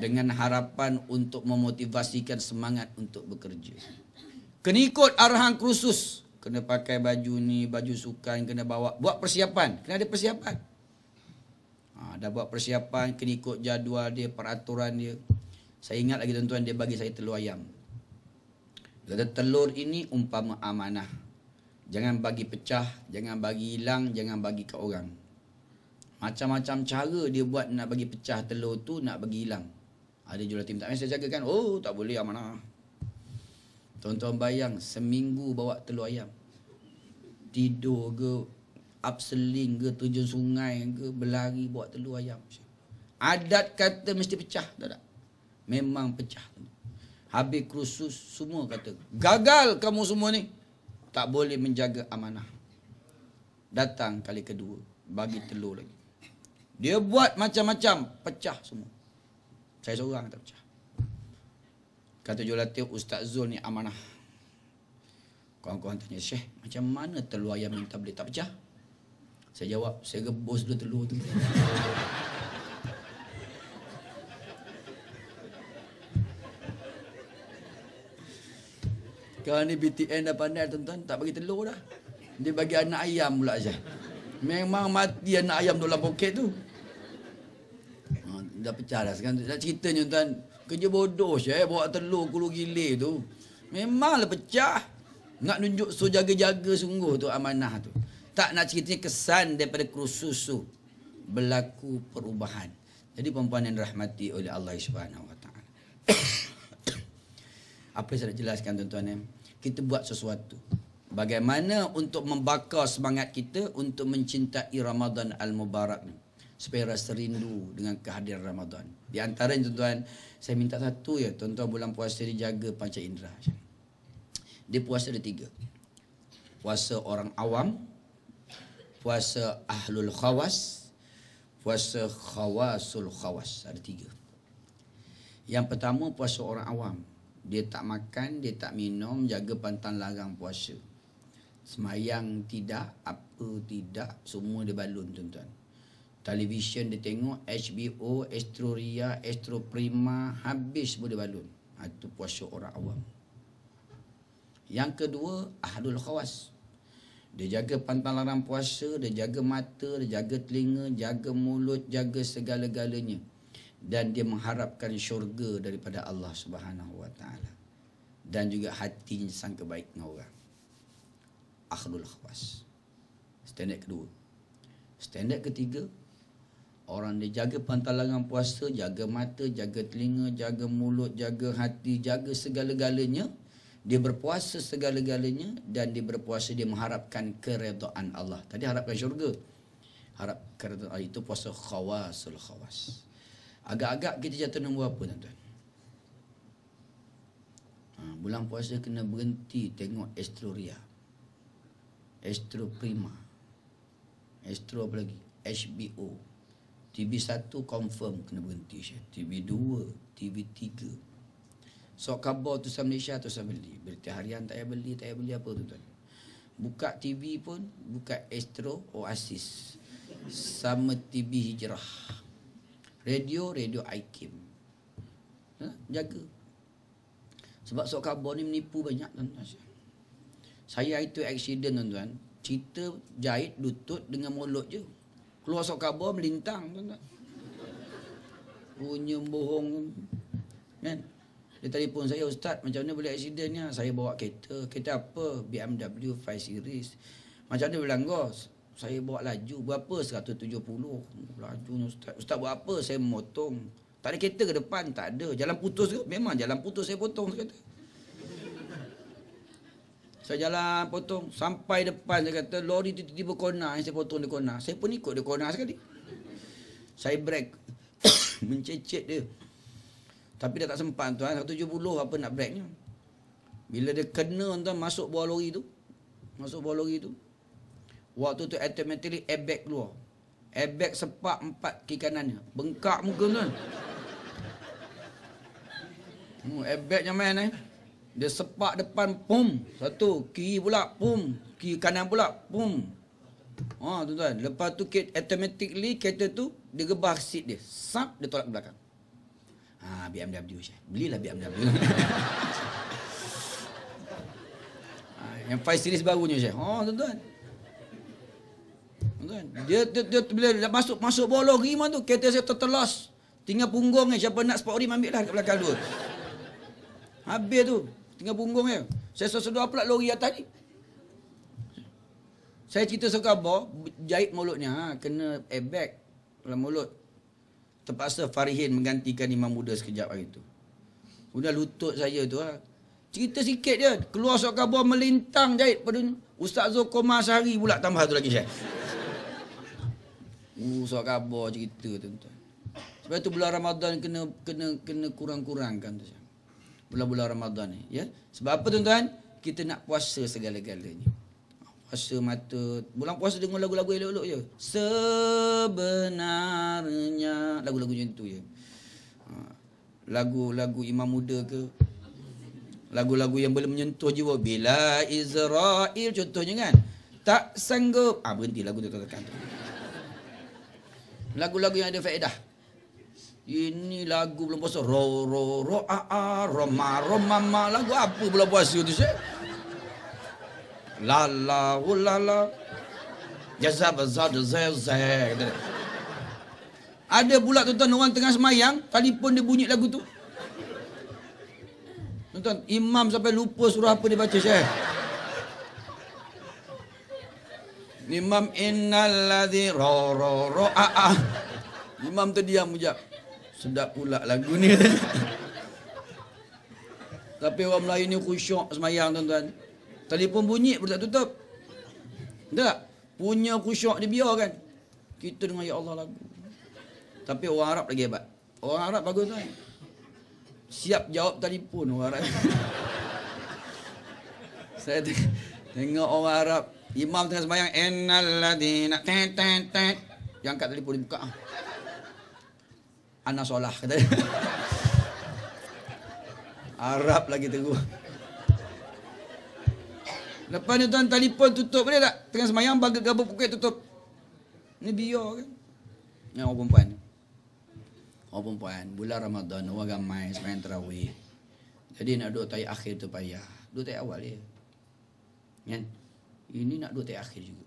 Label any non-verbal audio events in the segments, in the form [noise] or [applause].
dengan harapan untuk memotivasikan semangat untuk bekerja. Kena ikut arahan kursus. Kena pakai baju ni, baju sukan, kena bawa. Buat persiapan. Kena ada persiapan. Ha, dah buat persiapan, kena ikut jadual dia, peraturan dia. Saya ingat lagi tuan-tuan, dia bagi saya telur ayam. Kata telur ini umpama amanah. Jangan bagi pecah, jangan bagi hilang, jangan bagi ke orang. Macam-macam cara dia buat nak bagi pecah telur tu, nak bagi hilang. Ada jurulatih minta saya jaga kan? Oh, tak boleh yang mana. Tuan-tuan bayang, seminggu bawa telur ayam. Tidur ke, upseling ke, tujuh sungai ke, berlari bawa telur ayam. Adat kata mesti pecah, tak tak? Memang pecah. Habis kursus, semua kata, gagal kamu semua ni. Tak boleh menjaga amanah. Datang kali kedua, bagi telur lagi. Dia buat macam-macam, pecah semua. Saya seorang tak pecah. Kata jurulatih Ustaz Zul ni amanah. Kawan-kawan tanya, Syekh, macam mana telur ayam minta boleh tak pecah? Saya jawab, saya rebus dulu telur tu. Kalau [laughs] ni BTN dah pandai tuan-tuan, tak bagi telur dah. Dia bagi anak ayam pula saja. Memang mati anak ayam dalam poket tu dah pecah dah sekarang. Nak ceritanya tuan, kerja bodoh je eh, bawa telur kulu gile tu. Memanglah pecah. Nak nunjuk so jaga-jaga sungguh tu amanah tu. Tak nak ceritanya kesan daripada kursus tu. Berlaku perubahan. Jadi perempuan yang rahmati oleh Allah Subhanahu SWT. [coughs] Apa saya nak jelaskan tuan-tuan eh? Kita buat sesuatu. Bagaimana untuk membakar semangat kita untuk mencintai Ramadan Al-Mubarak ni supaya rasa rindu dengan kehadiran Ramadan. Di antara tuan-tuan, saya minta satu ya, tuan-tuan bulan puasa ni jaga panca indera. Dia puasa ada tiga. Puasa orang awam, puasa ahlul khawas, puasa khawasul khawas. Ada tiga. Yang pertama puasa orang awam. Dia tak makan, dia tak minum, jaga pantang larang puasa. Semayang tidak, apa tidak, semua dia balun tuan-tuan. Television dia tengok HBO, Astro Ria, Astro Prima Habis boleh balun Itu ha, puasa orang awam Yang kedua Ahlul Khawas Dia jaga pantang larang puasa Dia jaga mata, dia jaga telinga Jaga mulut, jaga segala-galanya Dan dia mengharapkan syurga Daripada Allah Subhanahu Wa Dan juga hatinya sang kebaik dengan orang Ahlul Khawas Standard kedua Standard ketiga Orang dia jaga pantalangan puasa, jaga mata, jaga telinga, jaga mulut, jaga hati, jaga segala-galanya. Dia berpuasa segala-galanya dan dia berpuasa dia mengharapkan keredaan Allah. Tadi harapkan syurga. Harap keredaan Allah itu puasa khawasul khawas. Agak-agak kita jatuh nombor apa tuan-tuan? Ha, bulan puasa kena berhenti tengok estroria. Estro prima. Estro apa lagi? HBO. HBO. TV satu confirm kena berhenti Syah. TV dua, TV tiga. So khabar tu sama Malaysia tu sama beli Berita harian tak payah beli, tak payah beli apa tu tuan Buka TV pun buka Astro Oasis Sama TV Hijrah Radio, Radio Aikim ha? Jaga Sebab sok khabar ni menipu banyak tuan-tuan Saya itu accident tuan-tuan Cerita jahit lutut dengan mulut je keluar sok kabur melintang tuan-tuan punya bohong kan dia telefon saya ustaz macam mana boleh accidentnya saya bawa kereta kereta apa BMW 5 series macam mana bilang gos saya bawa laju berapa 170 lajunya ustaz ustaz buat apa saya memotong tak ada kereta ke depan tak ada jalan putus ke memang jalan putus saya potong saya saya jalan potong sampai depan saya kata lori tu tiba-tiba kona yang saya potong dia kona. Saya pun ikut dia kona sekali. Saya break [coughs] mencecet dia. Tapi dah tak sempat tuan 170 apa nak breaknya. Bila dia kena tuan masuk bawah lori tu. Masuk bawah lori tu. Waktu tu automatically airbag keluar. Airbag sepak empat kiri kanannya. Bengkak muka tuan. Hmm, airbag yang main eh. Dia sepak depan pum satu kiri pula pum kiri kanan pula pum. Ha oh, tuan-tuan, lepas tu automatically kereta tu dia gebah seat dia. Sap dia tolak ke belakang. Ha BMW Syah. Belilah BMW. ha, [laughs] yang 5 series barunya Syah. Ha oh, tuan-tuan. tuan dia, dia, dia, dia bila masuk masuk bolong gimana tu kereta saya tertelas. Tinggal punggung ni siapa nak sport rim ambil lah kat belakang tu. Habis tu, Tengah bungkung je. Saya sesedua pula lori atas ni. Saya cerita sekabar, jahit mulutnya, ha, kena airbag dalam mulut. Terpaksa Farihin menggantikan imam muda sekejap hari tu. Udah lutut saya tu ha. Cerita sikit je, keluar sok kabar melintang jahit pada Ustaz Zul Komar sehari pula tambah tu lagi saya. [laughs] Uh, sok kabar cerita tu tuan. Sebab tu bulan Ramadan kena kena kena kurang-kurangkan tu saya bulan-bulan Ramadan ni ya sebab apa tuan-tuan kita nak puasa segala-galanya puasa mata bulan puasa dengar lagu-lagu elok-elok je sebenarnya lagu-lagu macam tu je ha, lagu-lagu imam muda ke lagu-lagu yang boleh menyentuh jiwa bila Israel contohnya kan tak sanggup ah berhenti lagu tu tekan tu lagu-lagu yang ada faedah ini lagu belum puasa. Ro ro ro a a ro ma ro ma ma. Lagu apa belum puasa tu saya? La la hu la la. Jaza baza jaza jaza. Ada pula tu tuan orang tengah semayang. Telefon dia bunyi lagu tu. tuan imam sampai lupa surah apa dia baca, Syekh. Imam innal ladhi ro ro ro a a. Imam tu diam mujab. Sedap pula lagu ni. [laughs] Tapi orang Melayu ni khusyuk semayang tuan-tuan. Telefon bunyi pun tak tutup. Tak? Punya khusyuk dia biar kan. Kita dengar Ya Allah lagu. Tapi orang Arab lagi hebat. Orang Arab bagus tuan. Siap jawab telefon orang Arab. [laughs] Saya teng- tengok orang Arab. Imam tengah semayang. Enal Yang kat telefon dia buka anak solah kata dia. [laughs] Arab lagi teguh. Lepas ni tuan telefon tutup boleh tak? Tengah semayang bagi gabung pukul tutup. Ni biar kan? Ni orang perempuan. Orang perempuan. Bulan Ramadan, orang ramai semayang terawih. Jadi nak duduk tayak akhir tu payah. Duduk tayak awal dia. Kan? Ini nak duduk tayak akhir juga.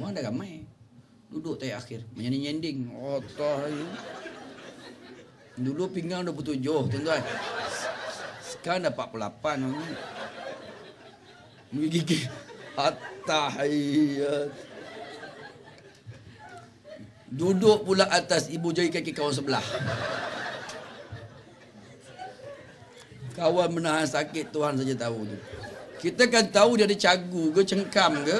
Orang dah ramai. Duduk tayak akhir. Macam ni nyending. Otah oh, Dulu pinggang 27, tuan-tuan. Sekarang dah 48. Mungkin gigi. Atahiyat. Duduk pula atas ibu jari kaki kawan sebelah. Kawan menahan sakit, Tuhan saja tahu tu. Kita kan tahu dia ada cagu ke, cengkam ke.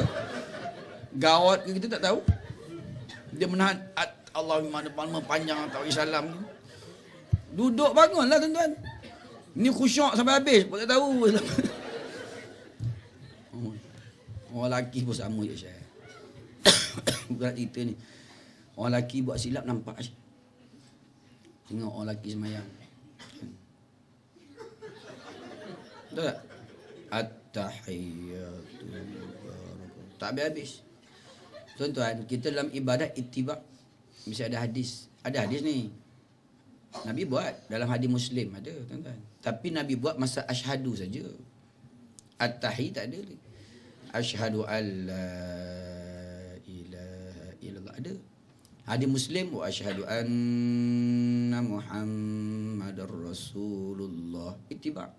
Gawat ke, kita tak tahu. Dia menahan at Allah mana panjang atau salam tu. Duduk bangun lah tuan-tuan. Ini khusyok sampai habis. Pak tak tahu. Orang laki pun sama je saya. [coughs] Bukan cerita ni. Orang laki buat silap nampak. Tengok orang laki semayang. Betul tak? At-tahiyyatu Tak habis-habis. Tuan-tuan, kita dalam ibadat itibak. Mesti ada hadis. Ada hadis ni. Nabi buat dalam hadis Muslim ada tuan-tuan. Tapi Nabi buat masa asyhadu saja. At-tahiyyat tak ada lagi. Asyhadu alla ilaha illallah ada. Hadis Muslim wa asyhadu anna Muhammadar Rasulullah. itiba.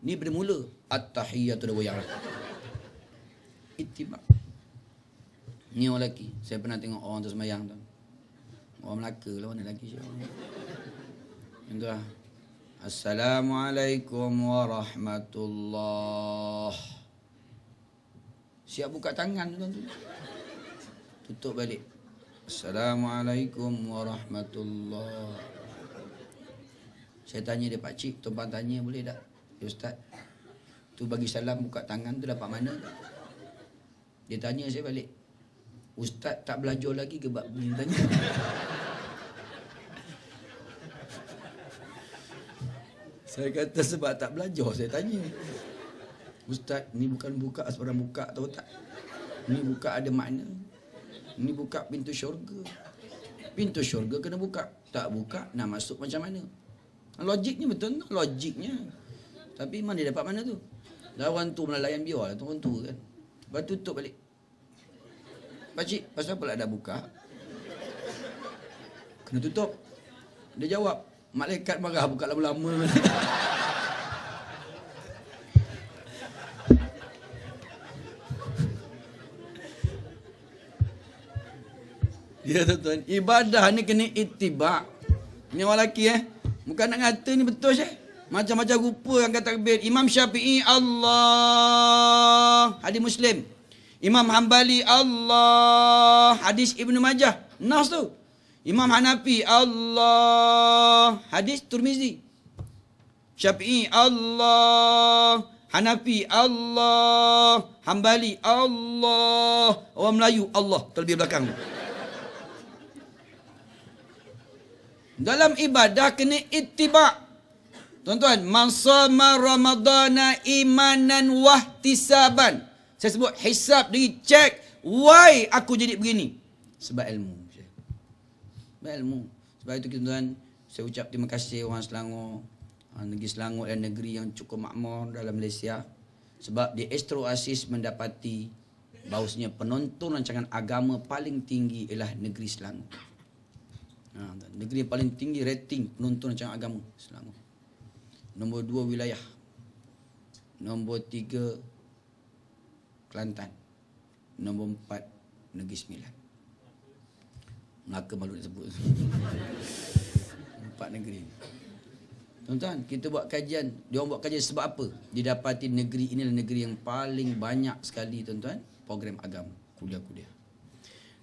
Ni bermula at-tahiyyatul wayar. Itiba. Ni orang lelaki. Saya pernah tengok orang tersemayang tu. Orang Melaka lah mana lelaki Assalamualaikum warahmatullah. Siap buka tangan tuan tu. Tutup balik. Assalamualaikum warahmatullah. Saya tanya dia pak cik, tuan tanya boleh tak? Ya ustaz. Tu bagi salam buka tangan tu dapat mana? Dia tanya saya balik. Ustaz tak belajar lagi ke bab tanya? Saya kata sebab tak belajar saya tanya. Ustaz, ni bukan buka sebarang buka tahu tak? Ni buka ada makna. Ni buka pintu syurga. Pintu syurga kena buka. Tak buka nak masuk macam mana? Logiknya betul tak? Logiknya. Tapi mana dia dapat mana tu? Lawan tu melayan biar lah tu kan. Lepas tutup balik. Pakcik, pasal apa lah dah buka? Kena tutup. Dia jawab, Malaikat marah buka lama-lama. ya tuan-tuan, ibadah ni kena itibak. Ni orang lelaki eh. Bukan nak kata ni betul je. Macam-macam rupa yang kata takbir. Imam Syafi'i Allah. Hadis Muslim. Imam Hambali Allah. Hadis Ibnu Majah. Nas tu. Imam Hanafi Allah Hadis Turmizi Syafi'i Allah Hanafi Allah Hambali Allah Orang Melayu Allah Terlebih belakang Dalam ibadah kena itibak Tuan-tuan Mansama Ramadana imanan wahtisaban Saya sebut hisap diri cek Why aku jadi begini Sebab ilmu berilmu. Sebab itu tuan-tuan, saya ucap terima kasih orang Selangor, ah, negeri Selangor dan negeri yang cukup makmur dalam Malaysia. Sebab di Astro Asis mendapati bahawasanya penonton rancangan agama paling tinggi ialah negeri Selangor. Ha, negeri yang paling tinggi rating penonton rancangan agama Selangor. Nombor dua wilayah. Nombor tiga Kelantan. Nombor empat Negeri Sembilan. Melaka malu nak sebut Empat negeri Tuan-tuan, kita buat kajian Dia buat kajian sebab apa? Didapati negeri ini adalah negeri yang paling banyak sekali tuan-tuan Program agama, kuliah-kuliah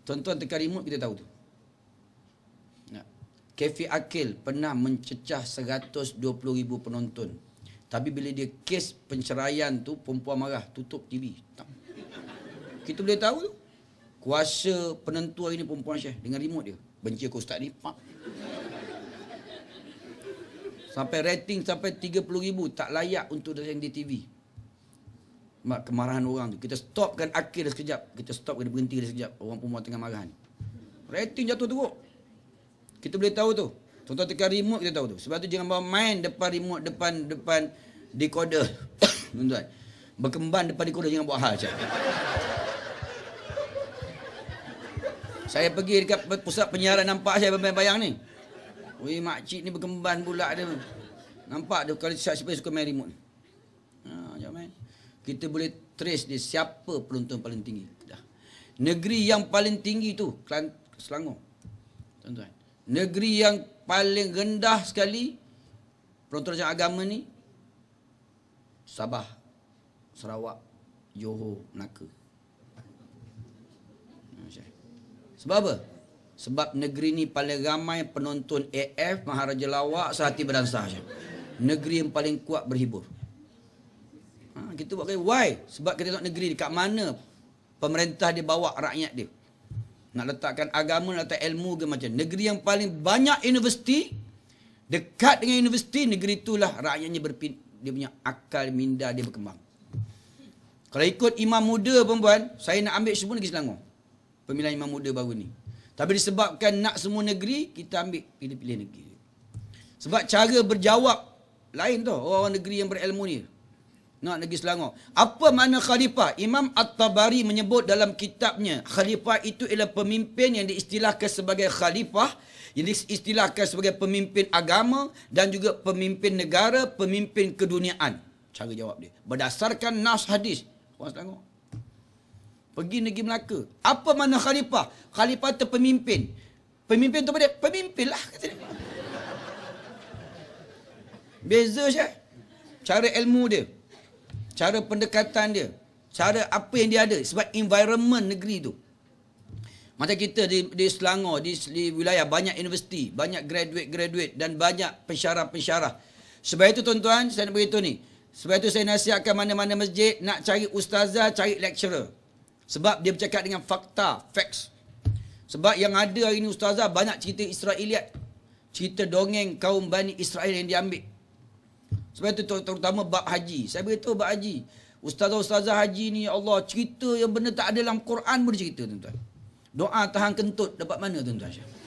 Tuan-tuan tekan remote, kita tahu tu Kefi Akil pernah mencecah 120 ribu penonton Tapi bila dia kes penceraian tu Perempuan marah, tutup TV Kita boleh tahu tu kuasa penentu hari ni perempuan Syekh dengan remote dia benci aku ustaz ni pak sampai rating sampai 30 ribu tak layak untuk datang di TV Mak kemarahan orang tu kita stopkan akhir dah sekejap kita stop kita berhenti dah sekejap orang perempuan tengah marah ni rating jatuh teruk kita boleh tahu tu contoh tekan remote kita tahu tu sebab tu jangan bawa main depan remote depan depan decoder [coughs] tuan-tuan berkembang depan decoder jangan buat hal macam saya pergi dekat pusat penyiaran nampak saya bayang-bayang ni. Ui makcik ni berkemban pula dia. Nampak dia kalau saya sampai suka Mary Moon. Ha, main. Kita boleh trace dia siapa peruntung paling tinggi. Dah. Negeri yang paling tinggi tu Selangor. Tuan-tuan. Negeri yang paling rendah sekali peruntung macam agama ni Sabah, Sarawak, Johor, Melaka. Ha, Masya-Allah. Sebab apa? Sebab negeri ni paling ramai penonton AF Maharaja Lawak sehati berdansa Syah. Negeri yang paling kuat berhibur. Ha, kita buat kaya, why? Sebab kita tengok negeri dekat mana pemerintah dia bawa rakyat dia. Nak letakkan agama, nak letak ilmu ke macam. Negeri yang paling banyak universiti, dekat dengan universiti, negeri itulah rakyatnya berpin, dia punya akal minda dia berkembang. Kalau ikut imam muda perempuan, saya nak ambil semua negeri Selangor pemilihan imam muda baru ni. Tapi disebabkan nak semua negeri, kita ambil pilih-pilih negeri. Sebab cara berjawab lain tu orang-orang negeri yang berilmu ni. Nak negeri Selangor. Apa mana khalifah? Imam At-Tabari menyebut dalam kitabnya, khalifah itu ialah pemimpin yang diistilahkan sebagai khalifah, yang diistilahkan sebagai pemimpin agama dan juga pemimpin negara, pemimpin keduniaan. Cara jawab dia. Berdasarkan nas hadis. Orang Selangor pergi negeri Melaka. Apa mana khalifah? Khalifah tu pemimpin. Pemimpin tu apa dia? Pemimpin lah. Kata dia. Beza je. Cara ilmu dia. Cara pendekatan dia. Cara apa yang dia ada. Sebab environment negeri tu. Macam kita di, di Selangor, di, di wilayah banyak universiti, banyak graduate-graduate dan banyak pensyarah-pensyarah. Sebab itu tuan-tuan, saya nak beritahu ni. Sebab itu saya nasihatkan mana-mana masjid nak cari ustazah, cari lecturer. Sebab dia bercakap dengan fakta, facts. Sebab yang ada hari ini Ustazah banyak cerita Israeliat. Cerita dongeng kaum Bani Israel yang diambil. Sebab itu terutama bab haji. Saya beritahu bab haji. Ustazah-ustazah haji ni ya Allah cerita yang benar tak ada dalam Quran pun cerita tuan-tuan. Doa tahan kentut dapat mana tuan-tuan?